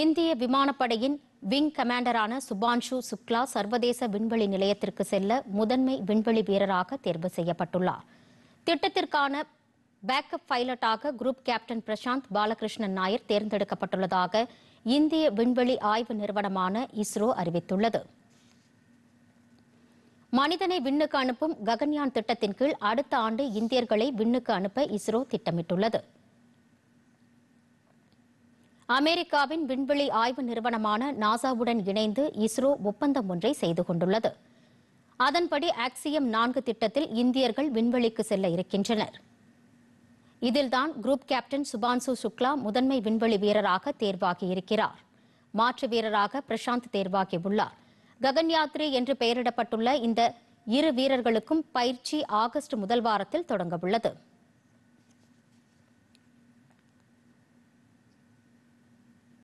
இந்திய விமானப்படையின் விங் கமாண்டரான சுபான்ஷு சுக்லா சர்வதேச விண்வெளி நிலையத்திற்கு செல்ல முதன்மை விண்வெளி வீரராக தேர்வு செய்யப்பட்டுள்ளார் திட்டத்திற்கான பேக்கப் பைலட்டாக குரூப் கேப்டன் பிரசாந்த் பாலகிருஷ்ணன் நாயர் தேர்ந்தெடுக்கப்பட்டுள்ளதாக இந்திய விண்வெளி ஆய்வு நிறுவனமான இஸ்ரோ அறிவித்துள்ளது மனிதனை விண்ணுக்கு அனுப்பும் ககன்யான் திட்டத்தின் கீழ் அடுத்த ஆண்டு இந்தியர்களை விண்ணுக்கு அனுப்ப இஸ்ரோ திட்டமிட்டுள்ளது அமெரிக்காவின் விண்வெளி ஆய்வு நிறுவனமான நாசாவுடன் இணைந்து இஸ்ரோ ஒப்பந்தம் ஒன்றை செய்து கொண்டுள்ளது அதன்படி ஆக்சியம் நான்கு திட்டத்தில் இந்தியர்கள் விண்வெளிக்கு செல்ல இருக்கின்றனர் இதில்தான் குரூப் கேப்டன் சுபான்சு சுக்லா முதன்மை விண்வெளி வீரராக தேர்வாகியிருக்கிறார் மாற்று வீரராக பிரசாந்த் தேர்வாகியுள்ளார் ககன்யாத்ரி என்று பெயரிடப்பட்டுள்ள இந்த இரு வீரர்களுக்கும் பயிற்சி ஆகஸ்ட் முதல் வாரத்தில் தொடங்கவுள்ளது